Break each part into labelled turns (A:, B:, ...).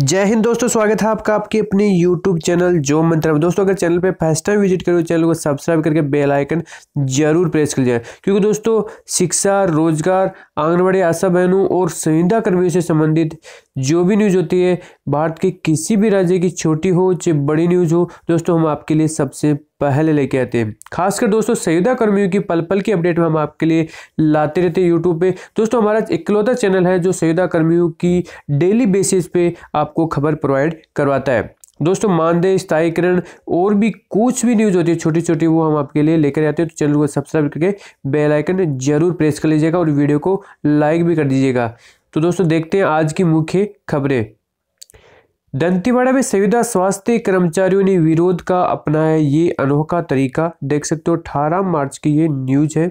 A: जय हिंद दोस्तों स्वागत है आपका आपके अपने YouTube चैनल जो मंत्र दोस्तों अगर चैनल पे फर्स्ट टाइम विजिट करो चैनल को सब्सक्राइब करके बेल आइकन जरूर प्रेस कर जाए क्योंकि दोस्तों शिक्षा रोजगार आंगनबाड़ी आशा बहनों और संहिता कर्मियों से संबंधित जो भी न्यूज़ होती है भारत के किसी भी राज्य की छोटी हो चाहे बड़ी न्यूज़ हो दोस्तों हम आपके लिए सबसे पहले लेके आते हैं खासकर दोस्तों सयुदा कर्मियों की पल पल की अपडेट हम आपके लिए लाते रहते हैं यूट्यूब पे दोस्तों हमारा इकलौता चैनल है जो सयुदा कर्मियों की डेली बेसिस पे आपको खबर प्रोवाइड करवाता है दोस्तों मानदेय स्थायीकरण और भी कुछ भी न्यूज़ होती है छोटी छोटी वो हम आपके लिए लेकर आते हैं तो चैनल को सब्सक्राइब करके बेल आइकन जरूर प्रेस कर लीजिएगा और वीडियो को लाइक भी कर दीजिएगा तो दोस्तों देखते हैं आज की मुख्य खबरें दंतेवाड़ा में सुविधा स्वास्थ्य कर्मचारियों ने विरोध का अपनाया ये अनोखा तरीका देख सकते हो अठारह मार्च की ये न्यूज है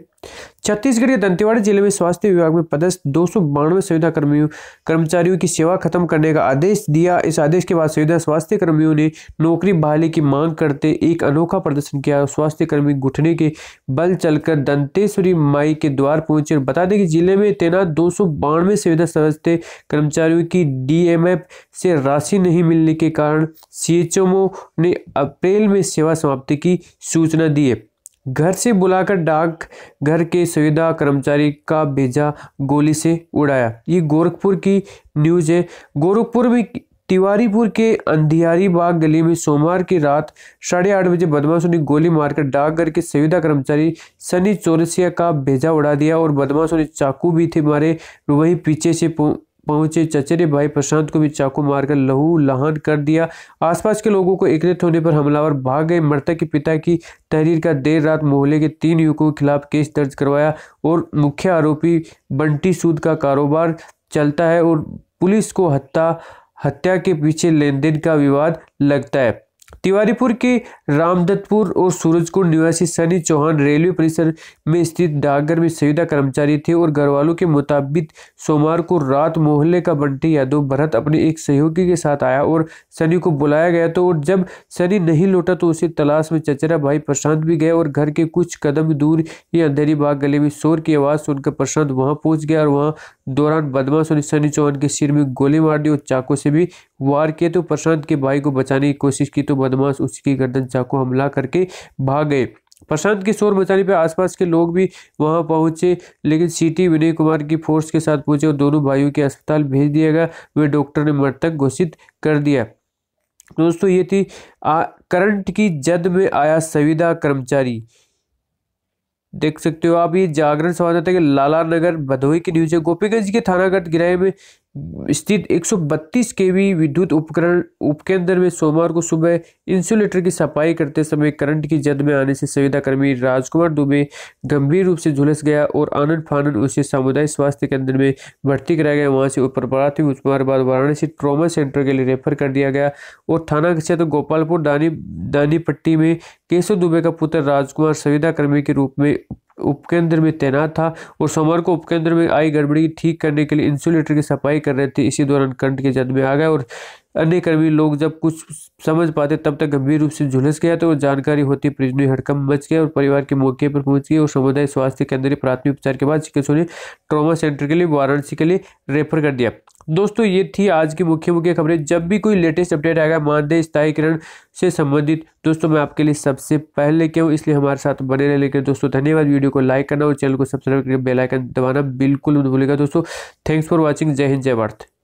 A: छत्तीसगढ़ के दंतेवाड़ा जिले में स्वास्थ्य विभाग में पदस्थ दो सौ बानवे संविधा कर्मियों कर्मचारियों की सेवा खत्म करने का आदेश दिया इस आदेश के बाद संविधा स्वास्थ्य कर्मियों ने नौकरी बहाली की मांग करते एक अनोखा प्रदर्शन किया स्वास्थ्य कर्मी घुटने के बल चलकर दंतेश्वरी माई के द्वार पहुंचे और बता दें कि जिले में तैनात दो सौ बानवे संविधा स्वास्थ्य कर्मचारियों की डीएमएफ से राशि नहीं मिलने के कारण सीएचएमओ ने अप्रैल में सेवा समाप्ति की सूचना दी है घर से बुलाकर डाक घर के सुविधा कर्मचारी का भेजा गोली से उड़ाया ये गोरखपुर की न्यूज़ है गोरखपुर में तिवारीपुर के अंधियारी बाग गली में सोमवार की रात साढ़े आठ बजे बदमाशों ने गोली मारकर डाकघर के सुविधा कर्मचारी सनी चौरसिया का भेजा उड़ा दिया और बदमाशों ने चाकू भी थे मारे वहीं पीछे से पहुंचे चचेरे भाई प्रशांत को भी चाकू मारकर लहू लहान कर दिया आसपास के लोगों को एकत्रित होने पर हमलावर भाग गए मृतक के पिता की तहरीर का देर रात मोहल्ले के तीन युवकों के खिलाफ केस दर्ज करवाया और मुख्य आरोपी बंटी सूद का कारोबार चलता है और पुलिस को हत्या हत्या के पीछे लेन देन का विवाद लगता है तिवारीपुर के रामदत्तपुर और सूरजकुंड निवासी सनी चौहान रेलवे परिसर में स्थित डाकघर में संविदा कर्मचारी थे और घरवालों के मुताबिक सोमवार को रात मोहल्ले का बंटी यादव भरत अपने एक सहयोगी के साथ आया और सनी को बुलाया गया तो और जब सनी नहीं लौटा तो उसे तलाश में चचरा भाई प्रशांत भी गए और घर के कुछ कदम दूर ही अंधेरी बाग गले में शोर की आवाज़ सुनकर प्रशांत वहाँ पहुँच गया और वहाँ दौरान बदमाश और सनी चौहान के सिर में गोली मार दी और चाकू से भी वार किए तो प्रशांत के भाई को बचाने की कोशिश की तो बदमाश उसकी गर्दन चाकू हमला करके भाग गए प्रशांत की शोर मचाने पर आसपास के लोग भी वहां पहुंचे लेकिन सीटी विनय कुमार की फोर्स के साथ पहुंचे और दोनों भाइयों के अस्पताल भेज दिया गया वे डॉक्टर ने मृतक घोषित कर दिया दोस्तों ये थी करंट की जद में आया संविदा कर्मचारी देख सकते हो आप ये जागरण संवाददाता के कि लाला नगर भदोही के है गोपीगंज के थानागढ़ गिराए में स्थित 132 केवी विद्युत उपकरण उपकेंद्र में सोमवार को सुबह इंसुलेटर की सफाई करते समय करंट की जद में आने से संविदाकर्मी राजकुमार दुबे गंभीर रूप से झुलस गया और आनंद फानन उसे सामुदायिक स्वास्थ्य केंद्र में भर्ती कराया गया वहां से ऊपर प्राथमिक उपचार बाद वाराणसी ट्रॉमा सेंटर के लिए रेफर कर दिया गया और थाना क्षेत्र गोपालपुर दानी दानीपट्टी में केशव दुबे का पुत्र राजकुमार संविदाकर्मी के रूप में उपकेंद्र में तैनात था और सोमवार को उपकेंद्र में आई गड़बड़ी ठीक करने के लिए इंसुलेटर की सफाई कर रहे थे इसी दौरान करंट के जद में आ गए और अन्य कर्मी लोग जब कुछ समझ पाते तब तक गंभीर रूप से झुलस गया तो जानकारी होती प्रिजनी हड़कम मच गया और परिवार के मौके पर पहुंच गई और समुदाय स्वास्थ्य केंद्र प्राथमिक उपचार के बाद चिकित्सकों ने ट्रॉमा सेंटर के लिए वाराणसी के लिए रेफर कर दिया दोस्तों ये थी आज की मुख्य मुख्य खबरें जब भी कोई लेटेस्ट अपडेट आएगा मानदेय स्थायीकरण से संबंधित दोस्तों मैं आपके लिए सबसे पहले क्यों इसलिए हमारे साथ बने रहे लेकिन दोस्तों धन्यवाद वीडियो को लाइक करना और चैनल को सब्सक्राइब करके बेलाइकन दबाना बिल्कुल मत भूलेगा दोस्तों थैंक्स फॉर वॉचिंग जय हिंद जय भारत